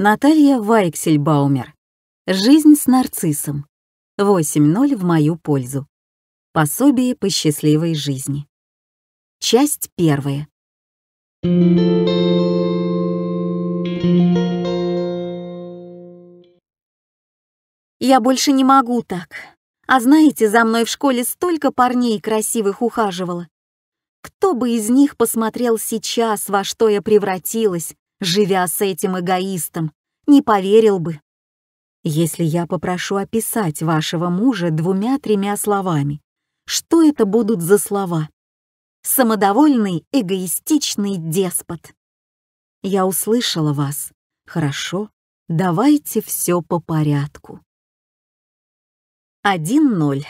Наталья Вайксельбаумер. Жизнь с нарциссом. 8.0 в мою пользу. Пособие по счастливой жизни. Часть первая. Я больше не могу так. А знаете, за мной в школе столько парней красивых ухаживало. Кто бы из них посмотрел сейчас, во что я превратилась, живя с этим эгоистом, не поверил бы. Если я попрошу описать вашего мужа двумя-тремя словами, что это будут за слова? Самодовольный, эгоистичный деспот. Я услышала вас. Хорошо, давайте все по порядку. 1-0.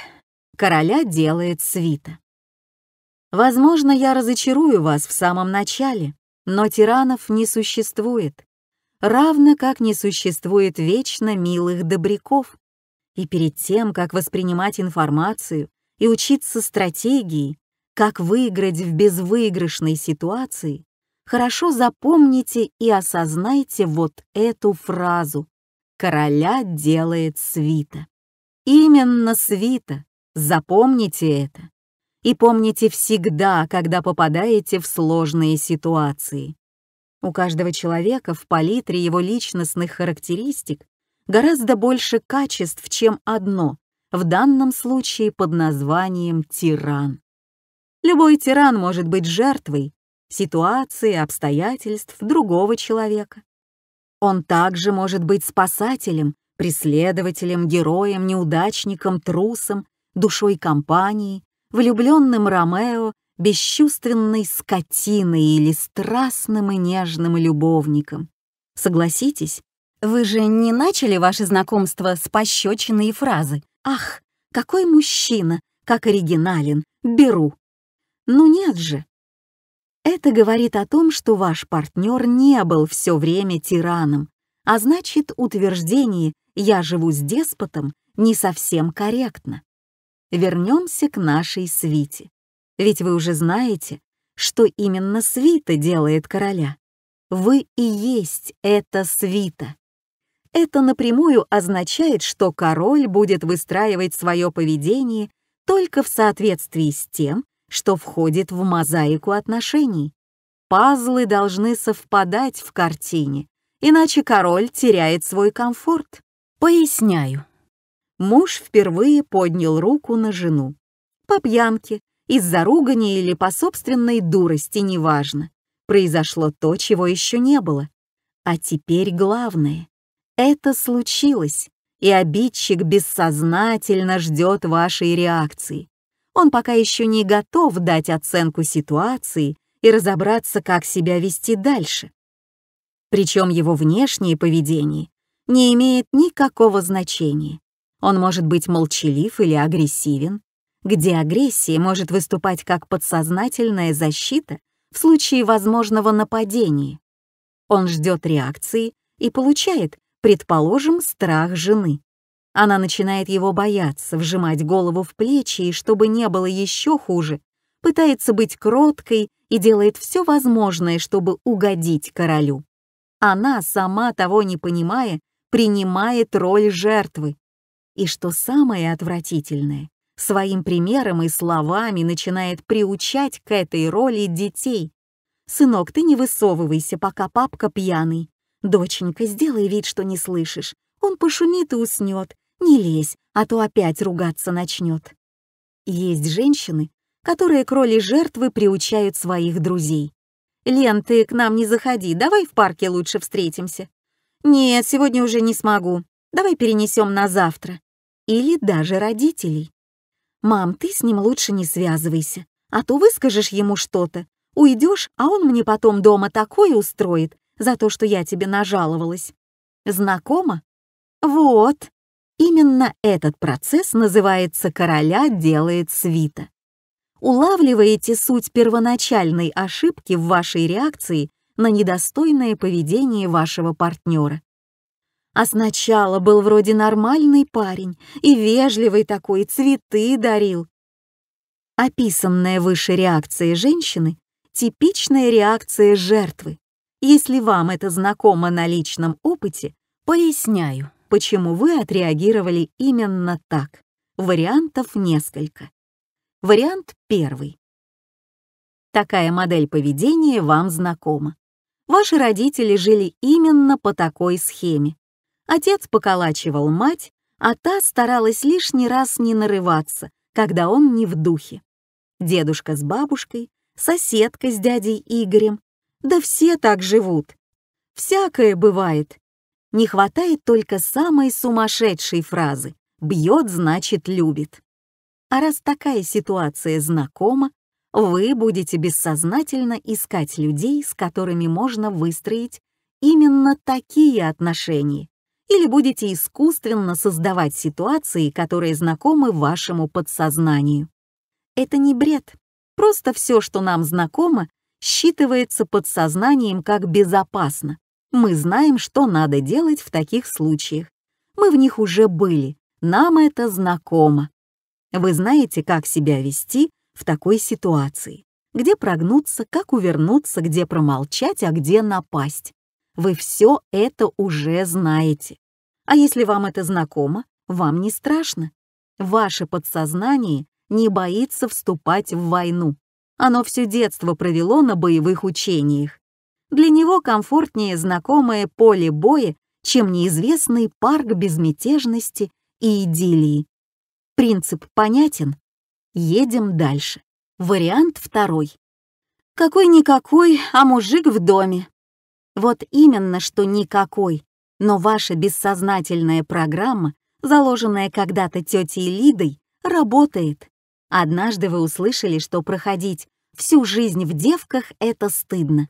Короля делает свита. Возможно, я разочарую вас в самом начале, но тиранов не существует, равно как не существует вечно милых добряков. И перед тем, как воспринимать информацию и учиться стратегии, как выиграть в безвыигрышной ситуации, хорошо запомните и осознайте вот эту фразу «Короля делает свита». Именно свита, запомните это и помните всегда, когда попадаете в сложные ситуации. У каждого человека в палитре его личностных характеристик гораздо больше качеств, чем одно, в данном случае под названием тиран. Любой тиран может быть жертвой ситуации, обстоятельств другого человека. Он также может быть спасателем, преследователем, героем, неудачником, трусом, душой компании, влюбленным Ромео бесчувственной скотиной или страстным и нежным любовником. Согласитесь, вы же не начали ваше знакомство с пощечиной фразы «Ах, какой мужчина, как оригинален, беру». Ну нет же. Это говорит о том, что ваш партнер не был все время тираном, а значит утверждение «я живу с деспотом» не совсем корректно вернемся к нашей свите. Ведь вы уже знаете, что именно свита делает короля. Вы и есть эта свита. Это напрямую означает, что король будет выстраивать свое поведение только в соответствии с тем, что входит в мозаику отношений. Пазлы должны совпадать в картине, иначе король теряет свой комфорт. Поясняю муж впервые поднял руку на жену. По пьянке, из-за ругани или по собственной дурости, неважно. Произошло то, чего еще не было. А теперь главное. Это случилось, и обидчик бессознательно ждет вашей реакции. Он пока еще не готов дать оценку ситуации и разобраться, как себя вести дальше. Причем его внешнее поведение не имеет никакого значения. Он может быть молчалив или агрессивен, где агрессия может выступать как подсознательная защита в случае возможного нападения. Он ждет реакции и получает, предположим, страх жены. Она начинает его бояться, вжимать голову в плечи и, чтобы не было еще хуже, пытается быть кроткой и делает все возможное, чтобы угодить королю. Она, сама того не понимая, принимает роль жертвы и, что самое отвратительное, своим примером и словами начинает приучать к этой роли детей. «Сынок, ты не высовывайся, пока папка пьяный. Доченька, сделай вид, что не слышишь. Он пошумит и уснет. Не лезь, а то опять ругаться начнет». Есть женщины, которые к роли жертвы приучают своих друзей. «Лен, ты к нам не заходи, давай в парке лучше встретимся». «Нет, сегодня уже не смогу. Давай перенесем на завтра или даже родителей. «Мам, ты с ним лучше не связывайся, а то выскажешь ему что-то, уйдешь, а он мне потом дома такое устроит за то, что я тебе нажаловалась. Знакомо? Вот. Именно этот процесс называется «короля делает свита». Улавливаете суть первоначальной ошибки в вашей реакции на недостойное поведение вашего партнера. А сначала был вроде нормальный парень, и вежливый такой, цветы дарил. Описанная выше реакция женщины — типичная реакция жертвы. Если вам это знакомо на личном опыте, поясняю, почему вы отреагировали именно так. Вариантов несколько. Вариант первый. Такая модель поведения вам знакома. Ваши родители жили именно по такой схеме. Отец поколачивал мать, а та старалась лишний раз не нарываться, когда он не в духе. Дедушка с бабушкой, соседка с дядей Игорем. Да все так живут. Всякое бывает. Не хватает только самой сумасшедшей фразы «бьет, значит, любит». А раз такая ситуация знакома, вы будете бессознательно искать людей, с которыми можно выстроить именно такие отношения, или будете искусственно создавать ситуации, которые знакомы вашему подсознанию. Это не бред. Просто все, что нам знакомо, считывается подсознанием как безопасно. Мы знаем, что надо делать в таких случаях. Мы в них уже были, нам это знакомо. Вы знаете, как себя вести в такой ситуации, где прогнуться, как увернуться, где промолчать, а где напасть вы все это уже знаете. А если вам это знакомо, вам не страшно. Ваше подсознание не боится вступать в войну. Оно все детство провело на боевых учениях. Для него комфортнее знакомое поле боя, чем неизвестный парк безмятежности и идиллии. Принцип понятен? Едем дальше. Вариант второй. Какой-никакой, а мужик в доме. Вот именно, что никакой. Но ваша бессознательная программа, заложенная когда-то тетей Лидой, работает. Однажды вы услышали, что проходить всю жизнь в девках — это стыдно.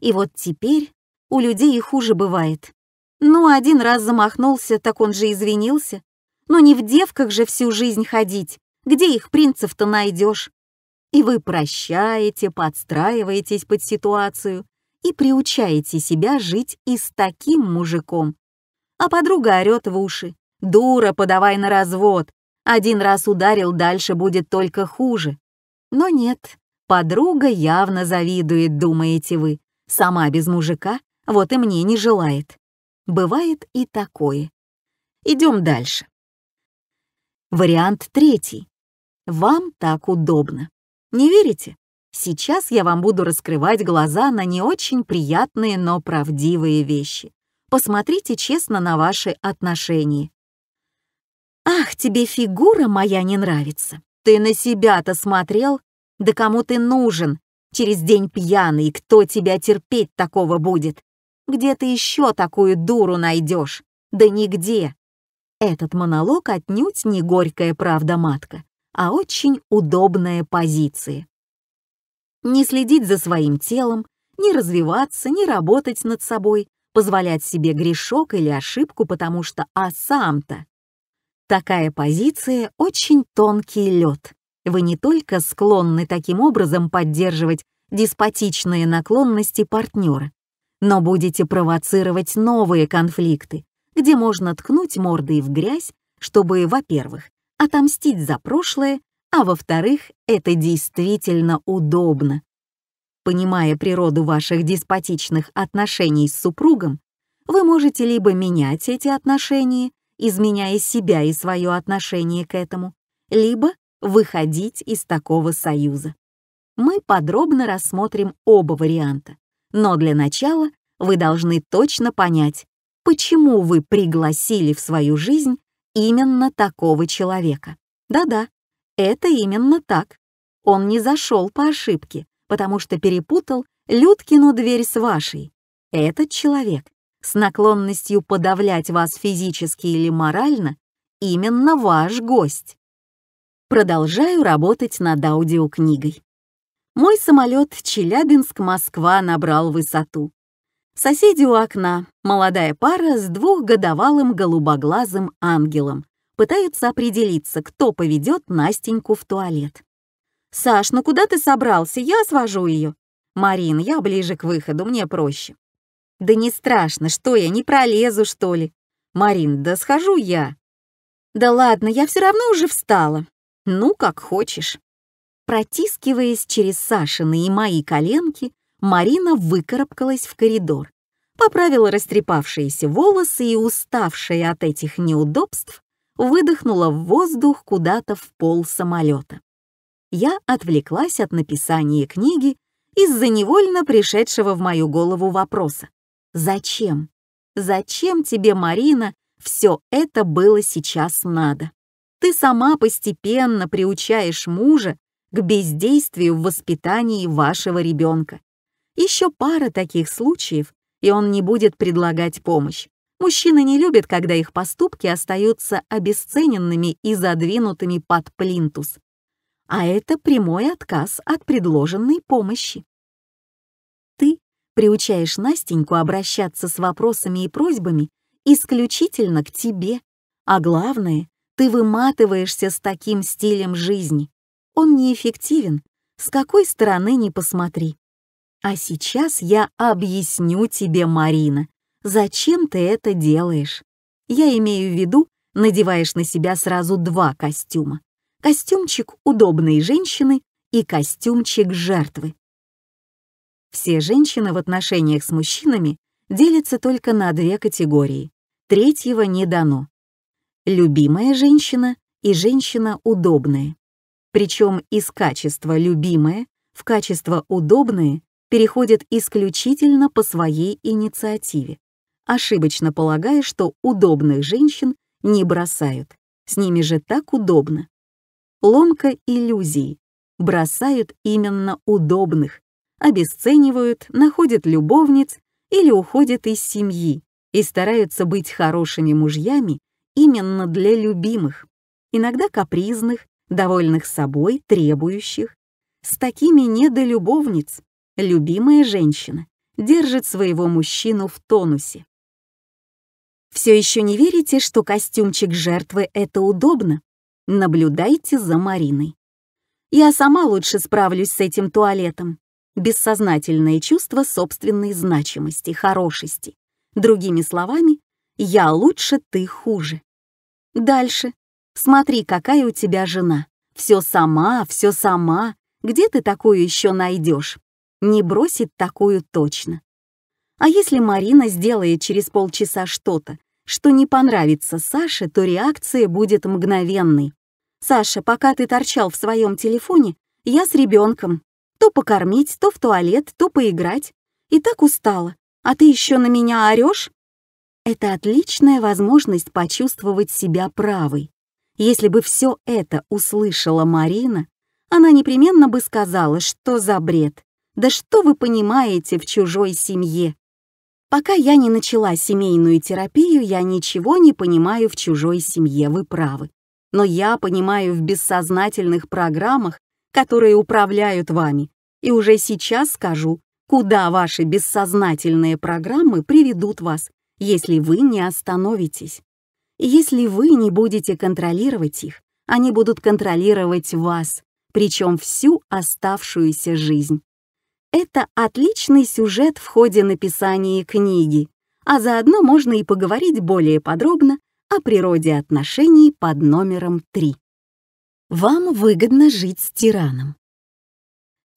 И вот теперь у людей и хуже бывает. Ну, один раз замахнулся, так он же извинился. Но не в девках же всю жизнь ходить. Где их принцев-то найдешь? И вы прощаете, подстраиваетесь под ситуацию, и приучаете себя жить и с таким мужиком. А подруга орет в уши. «Дура, подавай на развод! Один раз ударил, дальше будет только хуже». Но нет, подруга явно завидует, думаете вы. Сама без мужика, вот и мне не желает. Бывает и такое. Идем дальше. Вариант третий. Вам так удобно. Не верите? Сейчас я вам буду раскрывать глаза на не очень приятные, но правдивые вещи. Посмотрите честно на ваши отношения. «Ах, тебе фигура моя не нравится! Ты на себя-то смотрел? Да кому ты нужен? Через день пьяный, кто тебя терпеть такого будет? Где ты еще такую дуру найдешь? Да нигде!» Этот монолог отнюдь не горькая правда матка, а очень удобная позиция не следить за своим телом, не развиваться, не работать над собой, позволять себе грешок или ошибку, потому что «а сам-то». Такая позиция — очень тонкий лед. Вы не только склонны таким образом поддерживать деспотичные наклонности партнера, но будете провоцировать новые конфликты, где можно ткнуть мордой в грязь, чтобы, во-первых, отомстить за прошлое а во-вторых, это действительно удобно. Понимая природу ваших деспотичных отношений с супругом, вы можете либо менять эти отношения, изменяя себя и свое отношение к этому, либо выходить из такого союза. Мы подробно рассмотрим оба варианта, но для начала вы должны точно понять, почему вы пригласили в свою жизнь именно такого человека. Да-да, это именно так. Он не зашел по ошибке, потому что перепутал Людкину дверь с вашей. Этот человек с наклонностью подавлять вас физически или морально именно ваш гость. Продолжаю работать над аудиокнигой. Мой самолет Челябинск-Москва набрал высоту. Соседи у окна, молодая пара с двухгодовалым голубоглазым ангелом, пытаются определиться, кто поведет Настеньку в туалет. «Саш, ну куда ты собрался? Я свожу ее». «Марин, я ближе к выходу, мне проще». «Да не страшно, что я, не пролезу, что ли?» «Марин, да схожу я». «Да ладно, я все равно уже встала». «Ну, как хочешь». Протискиваясь через Сашины и мои коленки, Марина выкарабкалась в коридор, поправила растрепавшиеся волосы и, уставшая от этих неудобств, выдохнула в воздух куда-то в пол самолета. Я отвлеклась от написания книги из-за невольно пришедшего в мою голову вопроса. «Зачем? Зачем тебе, Марина, все это было сейчас надо? Ты сама постепенно приучаешь мужа к бездействию в воспитании вашего ребенка. Еще пара таких случаев, и он не будет предлагать помощь. Мужчины не любят, когда их поступки остаются обесцененными и задвинутыми под плинтус. А это прямой отказ от предложенной помощи. Ты приучаешь Настеньку обращаться с вопросами и просьбами исключительно к тебе. А главное, ты выматываешься с таким стилем жизни. Он неэффективен, с какой стороны не посмотри. А сейчас я объясню тебе, Марина, зачем ты это делаешь. Я имею в виду, надеваешь на себя сразу два костюма. Костюмчик удобной женщины и костюмчик жертвы. Все женщины в отношениях с мужчинами делятся только на две категории. Третьего не дано. Любимая женщина и женщина удобная. Причем из качества «любимая» в качество «удобные» переходит исключительно по своей инициативе ошибочно полагая, что удобных женщин не бросают. С ними же так удобно. Ломка иллюзий. Бросают именно удобных. Обесценивают, находят любовниц или уходят из семьи и стараются быть хорошими мужьями именно для любимых. Иногда капризных, довольных собой, требующих. С такими не до любовниц. Любимая женщина держит своего мужчину в тонусе. Все еще не верите, что костюмчик жертвы — это удобно? Наблюдайте за Мариной. Я сама лучше справлюсь с этим туалетом. Бессознательное чувство собственной значимости, хорошести. Другими словами, я лучше, ты хуже. Дальше. Смотри, какая у тебя жена. Все сама, все сама. Где ты такую еще найдешь? Не бросит такую точно. А если Марина сделает через полчаса что-то, что не понравится Саше, то реакция будет мгновенной. «Саша, пока ты торчал в своем телефоне, я с ребенком. То покормить, то в туалет, то поиграть. И так устала. А ты еще на меня орешь?» Это отличная возможность почувствовать себя правой. Если бы все это услышала Марина, она непременно бы сказала, что за бред. Да что вы понимаете в чужой семье? Пока я не начала семейную терапию, я ничего не понимаю в чужой семье, вы правы. Но я понимаю в бессознательных программах, которые управляют вами. И уже сейчас скажу, куда ваши бессознательные программы приведут вас, если вы не остановитесь. Если вы не будете контролировать их, они будут контролировать вас, причем всю оставшуюся жизнь. Это отличный сюжет в ходе написания книги, а заодно можно и поговорить более подробно о природе отношений под номером 3. Вам выгодно жить с тираном.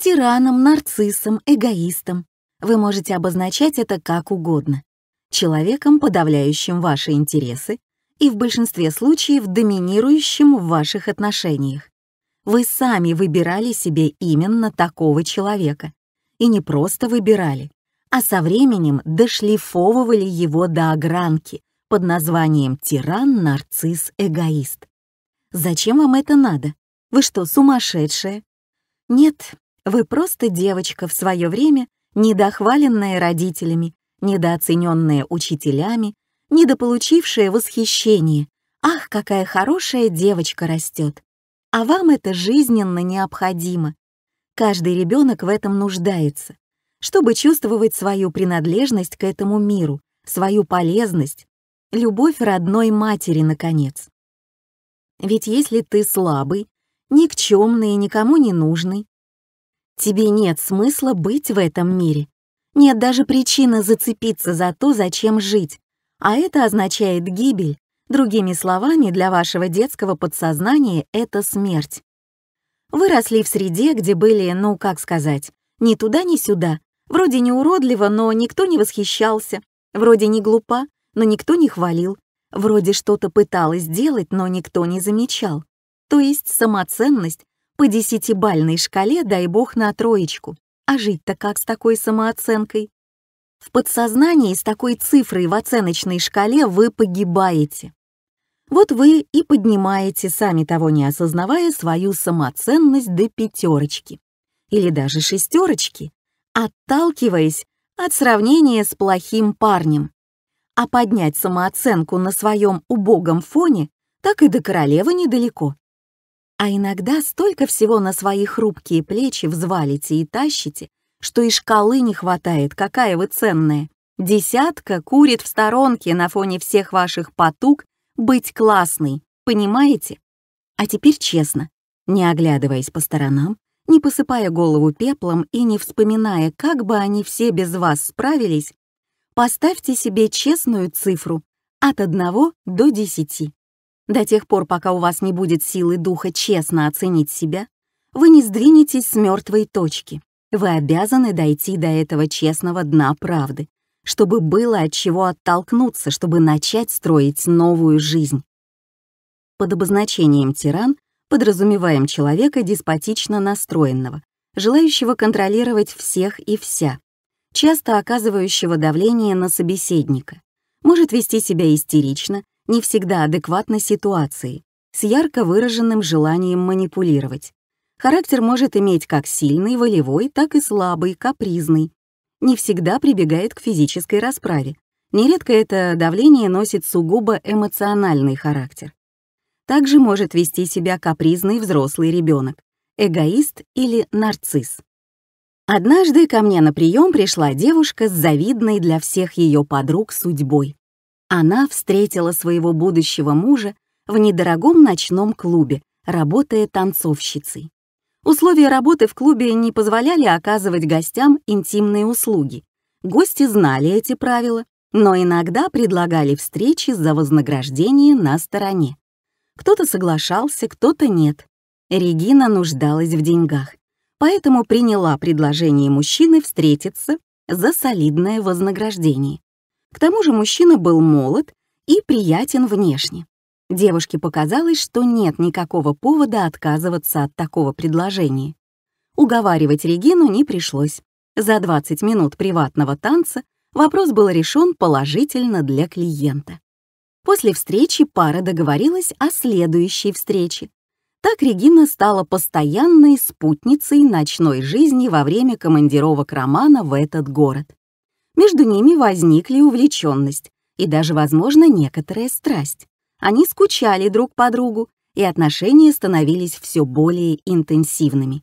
Тираном, нарциссом, эгоистом. Вы можете обозначать это как угодно. Человеком, подавляющим ваши интересы и в большинстве случаев доминирующим в ваших отношениях. Вы сами выбирали себе именно такого человека, и не просто выбирали, а со временем дошлифовывали его до огранки под названием «Тиран, нарцисс, эгоист». Зачем вам это надо? Вы что, сумасшедшая? Нет, вы просто девочка в свое время, недохваленная родителями, недооцененная учителями, недополучившая восхищение. Ах, какая хорошая девочка растет! А вам это жизненно необходимо, Каждый ребенок в этом нуждается, чтобы чувствовать свою принадлежность к этому миру, свою полезность, любовь родной матери, наконец. Ведь если ты слабый, никчемный и никому не нужный, тебе нет смысла быть в этом мире. Нет даже причины зацепиться за то, зачем жить, а это означает гибель. Другими словами, для вашего детского подсознания это смерть. Выросли в среде, где были, ну, как сказать, ни туда, ни сюда. Вроде не уродливо, но никто не восхищался. Вроде не глупа, но никто не хвалил. Вроде что-то пыталась делать, но никто не замечал. То есть самоценность по десятибальной шкале, дай бог, на троечку. А жить-то как с такой самооценкой? В подсознании с такой цифрой в оценочной шкале вы погибаете. Вот вы и поднимаете, сами того не осознавая, свою самоценность до пятерочки или даже шестерочки, отталкиваясь от сравнения с плохим парнем. А поднять самооценку на своем убогом фоне так и до королевы недалеко. А иногда столько всего на свои хрупкие плечи взвалите и тащите, что и шкалы не хватает, какая вы ценная. Десятка курит в сторонке на фоне всех ваших потуг быть классной, понимаете? А теперь честно, не оглядываясь по сторонам, не посыпая голову пеплом и не вспоминая, как бы они все без вас справились, поставьте себе честную цифру от 1 до 10. До тех пор, пока у вас не будет силы духа честно оценить себя, вы не сдвинетесь с мертвой точки. Вы обязаны дойти до этого честного дна правды, чтобы было от чего оттолкнуться, чтобы начать строить новую жизнь. Под обозначением «тиран» подразумеваем человека деспотично настроенного, желающего контролировать всех и вся, часто оказывающего давление на собеседника, может вести себя истерично, не всегда адекватно ситуации, с ярко выраженным желанием манипулировать. Характер может иметь как сильный, волевой, так и слабый, капризный, не всегда прибегает к физической расправе. Нередко это давление носит сугубо эмоциональный характер. Также может вести себя капризный взрослый ребенок, эгоист или нарцисс. Однажды ко мне на прием пришла девушка с завидной для всех ее подруг судьбой. Она встретила своего будущего мужа в недорогом ночном клубе, работая танцовщицей. Условия работы в клубе не позволяли оказывать гостям интимные услуги. Гости знали эти правила, но иногда предлагали встречи за вознаграждение на стороне. Кто-то соглашался, кто-то нет. Регина нуждалась в деньгах, поэтому приняла предложение мужчины встретиться за солидное вознаграждение. К тому же мужчина был молод и приятен внешне. Девушке показалось, что нет никакого повода отказываться от такого предложения. Уговаривать Регину не пришлось. За 20 минут приватного танца вопрос был решен положительно для клиента. После встречи пара договорилась о следующей встрече. Так Регина стала постоянной спутницей ночной жизни во время командировок Романа в этот город. Между ними возникли увлеченность и даже, возможно, некоторая страсть. Они скучали друг по другу, и отношения становились все более интенсивными.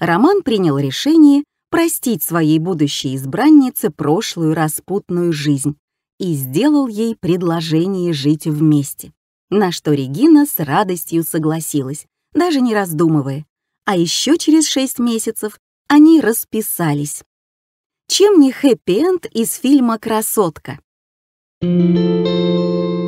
Роман принял решение простить своей будущей избраннице прошлую распутную жизнь и сделал ей предложение жить вместе, на что Регина с радостью согласилась, даже не раздумывая. А еще через шесть месяцев они расписались. Чем не хэппи-энд из фильма «Красотка»? Thank you.